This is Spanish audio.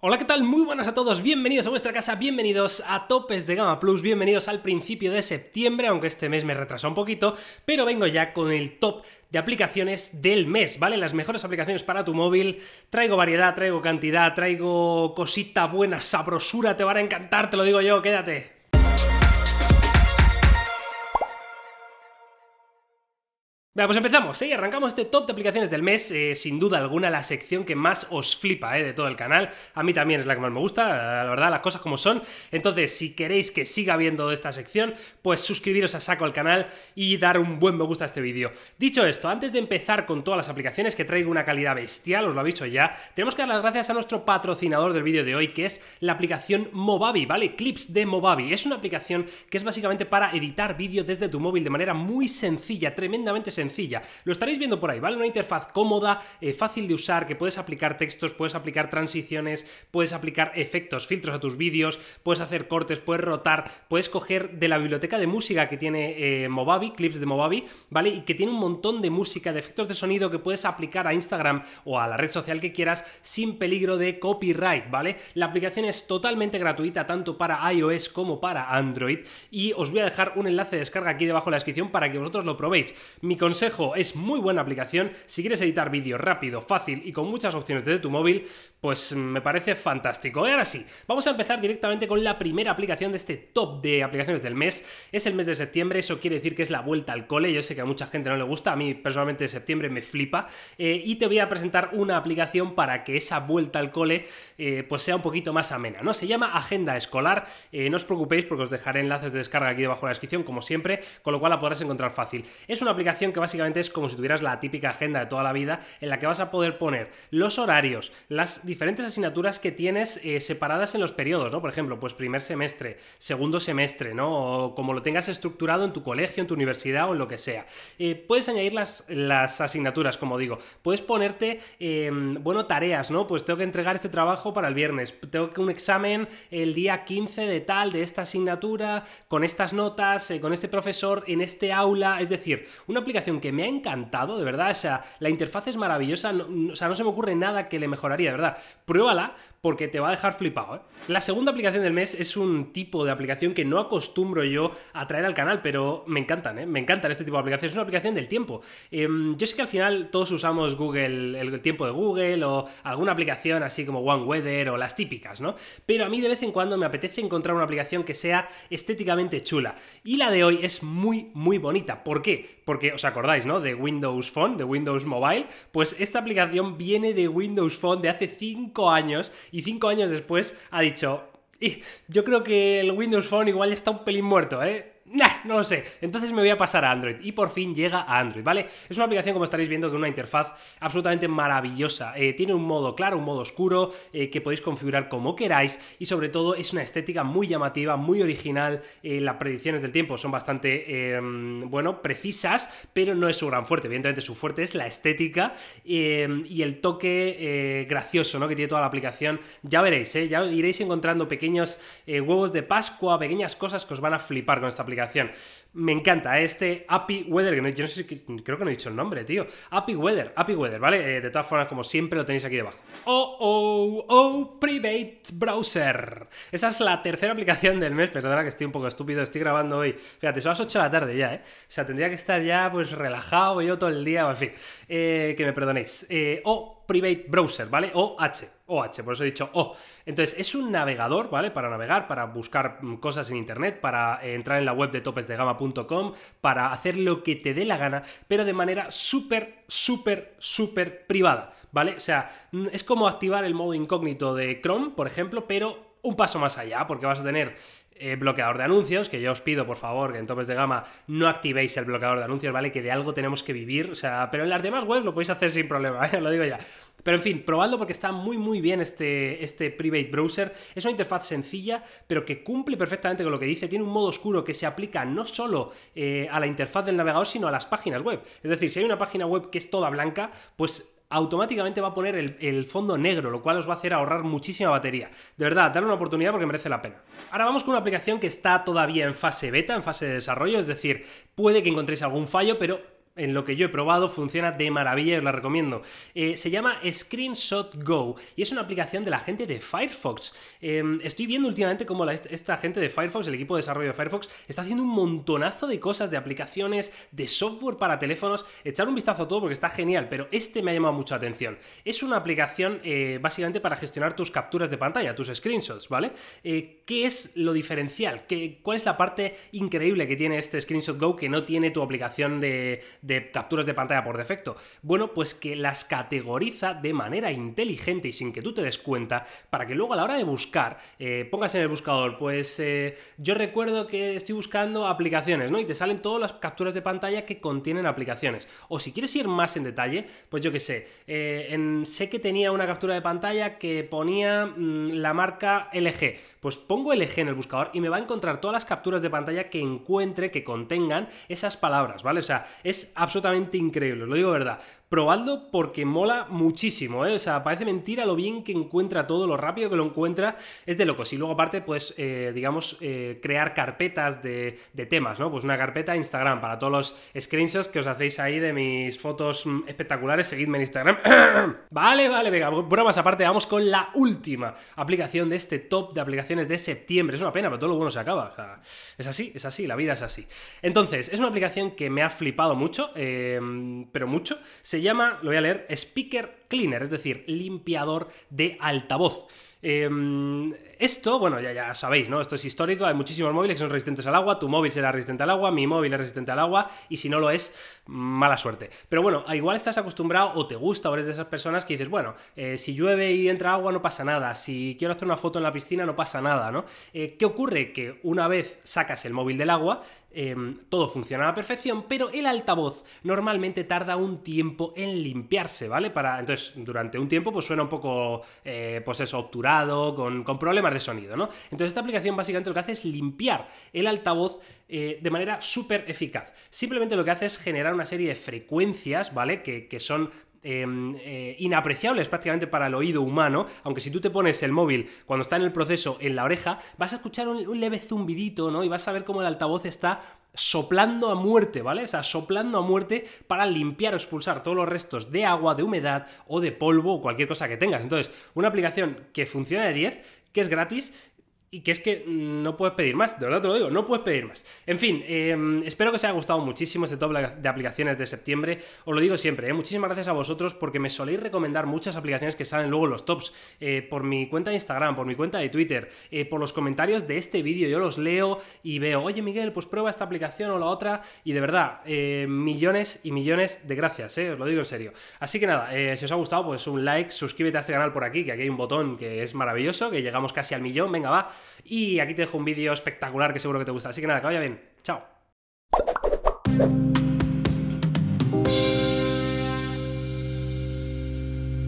Hola, ¿qué tal? Muy buenas a todos, bienvenidos a vuestra casa, bienvenidos a Topes de Gama Plus, bienvenidos al principio de septiembre, aunque este mes me retrasa un poquito, pero vengo ya con el top de aplicaciones del mes, ¿vale? Las mejores aplicaciones para tu móvil, traigo variedad, traigo cantidad, traigo cosita buena, sabrosura, te van a encantar, te lo digo yo, quédate. pues empezamos, ¿eh? Arrancamos este top de aplicaciones del mes, eh, sin duda alguna la sección que más os flipa ¿eh? de todo el canal. A mí también es la que más me gusta, eh, la verdad, las cosas como son. Entonces, si queréis que siga viendo esta sección, pues suscribiros a saco al canal y dar un buen me gusta a este vídeo. Dicho esto, antes de empezar con todas las aplicaciones que traigo una calidad bestial, os lo he aviso ya, tenemos que dar las gracias a nuestro patrocinador del vídeo de hoy, que es la aplicación Movavi, ¿vale? Clips de Movavi. Es una aplicación que es básicamente para editar vídeo desde tu móvil de manera muy sencilla, tremendamente sencilla lo estaréis viendo por ahí, ¿vale? Una interfaz cómoda, eh, fácil de usar, que puedes aplicar textos, puedes aplicar transiciones, puedes aplicar efectos, filtros a tus vídeos, puedes hacer cortes, puedes rotar, puedes coger de la biblioteca de música que tiene eh, clips de Movavi, ¿vale? Y que tiene un montón de música, de efectos de sonido que puedes aplicar a Instagram o a la red social que quieras sin peligro de copyright, ¿vale? La aplicación es totalmente gratuita tanto para iOS como para Android y os voy a dejar un enlace de descarga aquí debajo en la descripción para que vosotros lo probéis. Mi consejo es muy buena aplicación. Si quieres editar vídeo rápido, fácil y con muchas opciones desde tu móvil, pues me parece fantástico. Y ahora sí, vamos a empezar directamente con la primera aplicación de este top de aplicaciones del mes. Es el mes de septiembre, eso quiere decir que es la vuelta al cole. Yo sé que a mucha gente no le gusta, a mí personalmente septiembre me flipa. Eh, y te voy a presentar una aplicación para que esa vuelta al cole eh, pues sea un poquito más amena. ¿no? Se llama Agenda Escolar. Eh, no os preocupéis porque os dejaré enlaces de descarga aquí debajo de la descripción, como siempre, con lo cual la podrás encontrar fácil. Es una aplicación que básicamente es como si tuvieras la típica agenda de toda la vida en la que vas a poder poner los horarios, las diferentes asignaturas que tienes eh, separadas en los periodos, ¿no? Por ejemplo, pues primer semestre, segundo semestre, ¿no? O como lo tengas estructurado en tu colegio, en tu universidad o en lo que sea. Eh, puedes añadir las, asignaturas, como digo. Puedes ponerte, em, bueno, tareas, ¿no? Pues tengo que entregar este trabajo para el viernes, tengo que un examen el día 15 de tal, de esta asignatura, con estas notas, eh, con este profesor, en este aula, es decir, una aplicación que me ha encantado, de verdad. O sea, la interfaz es maravillosa. o sea, no se me ocurre nada que le mejoraría, de verdad. Pruébala, porque te va a dejar flipado. ¿eh? La segunda aplicación del mes es un tipo de aplicación que no acostumbro yo a traer al canal, pero me encantan, ¿eh? me encantan este tipo de aplicaciones. Es una aplicación del tiempo. Em, yo sé que al final todos usamos Google, el tiempo de Google o alguna aplicación así como One Weather o las típicas, ¿no? Pero a mí de vez en cuando me apetece encontrar una aplicación que sea estéticamente chula. Y la de hoy es muy, muy bonita. ¿Por qué? Porque os acordáis, ¿no? De Windows Phone, de Windows Mobile. Pues esta aplicación viene de Windows Phone de hace 5 años y cinco años después ha dicho, yo creo que el Windows Phone igual ya está un pelín muerto, ¿eh? no lo sé. Entonces me voy a pasar a Android. Y por fin llega a Android, ¿vale? Es una aplicación, como estaréis viendo, con una interfaz absolutamente maravillosa. Eh, tiene un modo claro, un modo oscuro, eh, que podéis configurar como queráis. Y sobre todo es una estética muy llamativa, muy original. Eh, las predicciones del tiempo son bastante, bueno, precisas, pero no es su gran fuerte. Evidentemente su fuerte es la estética y el toque gracioso, ¿no? Que tiene toda la aplicación. Ya veréis, Ya iréis encontrando pequeños huevos de Pascua, pequeñas cosas que os van a flipar con esta aplicación aplicación. Me encanta ¿eh? este API Weather, que yo no sé, creo que no he dicho el nombre, tío. API Weather, API Weather, ¿vale? Eh, de todas formas, como siempre, lo tenéis aquí debajo. Oh, oh, oh, Private Browser. Esa es la tercera aplicación del mes, perdona que estoy un poco estúpido, estoy grabando hoy. Fíjate, son las 8 de la tarde ya, ¿eh? O sea, tendría que estar ya, pues, relajado yo todo el día, en fin, eh, que me perdonéis. Eh, oh, Private Browser, ¿vale? o O-H, por eso he dicho O. Entonces, es un navegador, ¿vale? Para navegar, para buscar mm, cosas en internet, para eh, entrar en la web de topesdegama.com, para hacer lo que te dé la gana, pero de manera súper, súper, súper privada, ¿vale? O sea, mm, es como activar el modo incógnito de Chrome, por ejemplo, pero un paso más allá, porque vas a tener eh, bloqueador de anuncios, que yo os pido, por favor, que en topes de gama no activéis el bloqueador de anuncios, ¿vale? Que de algo tenemos que vivir, o sea, pero en las demás webs lo podéis hacer sin problema, ¿eh? lo digo ya. Pero en fin, probadlo porque está muy muy bien este, este Private Browser. Es una interfaz sencilla, pero que cumple perfectamente con lo que dice. Tiene un modo oscuro que se aplica no solo eh, a la interfaz del navegador, sino a las páginas web. Es decir, si hay una página web que es toda blanca, pues automáticamente va a poner el, fondo negro, lo cual os va a hacer ahorrar muchísima batería. De verdad, darle una oportunidad porque merece la pena. Ahora vamos con una aplicación que está todavía en fase beta, en fase de desarrollo, es decir, puede que encontréis algún fallo, pero en lo que yo he probado, funciona de maravilla os la recomiendo. Eh, se llama Screenshot Go y es una aplicación de la gente de Firefox. Em, estoy viendo últimamente cómo esta gente de Firefox, el equipo de desarrollo de Firefox, está haciendo un montonazo de cosas, de aplicaciones, de software para teléfonos. Echar un vistazo a todo porque está genial, pero este me ha llamado mucha atención. Es una aplicación eh, básicamente para gestionar tus capturas de pantalla, tus screenshots, ¿vale? Eh, ¿Qué es lo diferencial? ¿Qué, ¿Cuál es la parte increíble que tiene este Screenshot Go que no tiene tu aplicación de de capturas de pantalla por defecto. Bueno, pues que las categoriza de manera inteligente y sin que tú te des cuenta para que luego a la hora de buscar eh, pongas en el buscador, pues eh, yo recuerdo que estoy buscando aplicaciones, ¿no? Y te salen todas las capturas de pantalla que contienen aplicaciones. O si quieres ir más en detalle, pues yo qué sé, eh, sé que tenía una captura de pantalla que ponía mm, la marca LG. Pues pongo LG en el buscador y me va a encontrar todas las capturas de pantalla que encuentre, que contengan esas palabras, ¿vale? O sea, es absolutamente increíble, lo digo verdad. Probadlo porque mola muchísimo, ¿eh? O sea, parece mentira lo bien que encuentra todo, lo rápido que lo encuentra, es de locos. Y luego aparte, pues, eh, digamos, eh, crear carpetas de, temas, ¿no? Pues una carpeta Instagram para todos los screenshots que os hacéis ahí de mis fotos mm, espectaculares, seguidme en Instagram. vale, vale, venga, más aparte, vamos con la última aplicación de este top de aplicaciones de septiembre. Es una pena, pero todo lo bueno se acaba. es así, es así, la vida es así. Entonces, es una aplicación que me ha flipado mucho eh, pero mucho. Se llama, lo voy a leer, Speaker cleaner, es decir, limpiador de altavoz. Em, esto, bueno, ya, ya sabéis, ¿no? Esto es histórico, hay muchísimos móviles que son resistentes al agua, tu móvil será resistente al agua, mi móvil es resistente al agua, y si no lo es, mala suerte. Pero bueno, igual estás acostumbrado o te gusta o eres de esas personas que dices, bueno, eh, si llueve y entra agua no pasa nada, si quiero hacer una foto en la piscina no pasa nada, ¿no? Eh, ¿Qué ocurre? Que una vez sacas el móvil del agua, em, todo funciona a la perfección, pero el altavoz normalmente tarda un tiempo en limpiarse, ¿vale? Para, entonces durante un tiempo, pues suena un poco, eh, pues obturado, con, problemas de sonido, ¿no? Entonces, esta aplicación básicamente lo que hace es limpiar el altavoz eh, de manera súper eficaz. Simplemente lo que hace es generar una serie de frecuencias, ¿vale? que, son em, eh, inapreciables prácticamente para el oído humano, aunque si tú te pones el móvil cuando está en el proceso en la oreja, vas a escuchar un, un leve zumbidito, ¿no? Y vas a ver cómo el altavoz está soplando a muerte, ¿vale? O sea, soplando a muerte para limpiar o expulsar todos los restos de agua, de humedad o de polvo o cualquier cosa que tengas. Entonces, una aplicación que funciona de 10, que es gratis y que es que no puedes pedir más, de verdad te lo digo, no puedes pedir más. En fin, em, espero que os haya gustado muchísimo este top de aplicaciones de septiembre. Os lo digo siempre, eh, muchísimas gracias a vosotros porque me soléis recomendar muchas aplicaciones que salen luego en los tops. Eh, por mi cuenta de Instagram, por mi cuenta de Twitter, eh, por los comentarios de este vídeo, yo los leo y veo, oye Miguel, pues prueba esta aplicación o la otra. Y de verdad, millones y millones de gracias, os lo digo en serio. Así que nada, si os ha gustado, pues un like, suscríbete a este canal por aquí, que aquí hay un botón que es maravilloso, que llegamos casi al millón, venga va y aquí te dejo un vídeo espectacular que seguro que te gusta. Así que nada, que vaya bien. Chao.